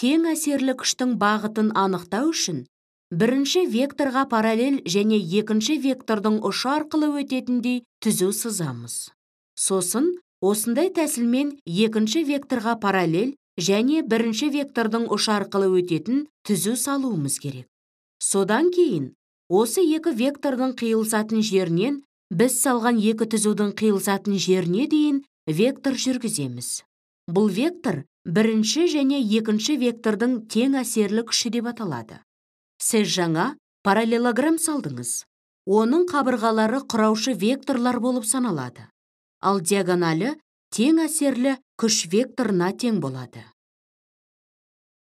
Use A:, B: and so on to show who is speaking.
A: тең әсерлі күштің бағытын анықтау үшін бірінші векторға параллель және екінші вектордың ұшы арқылы өтетіндей түзу сызамыз сосын осындай тәсілмен екінші векторға параллель және бірінші вектордың ұшы арқылы өтетін түзу салуымыз керек содан кейін осы екі вектордың қиылысатын жерінен біз салған екі түзудің қиылысатын жеріне дейін вектор жүргіземіз бұл вектор бірінші және екінші вектордың тең әсерлі күші деп аталады сіз жаңа параллелограмм салдыңыз оның қабырғалары құраушы векторлар болып саналады ал диагоналі тең әсерлі күш векторына тең болады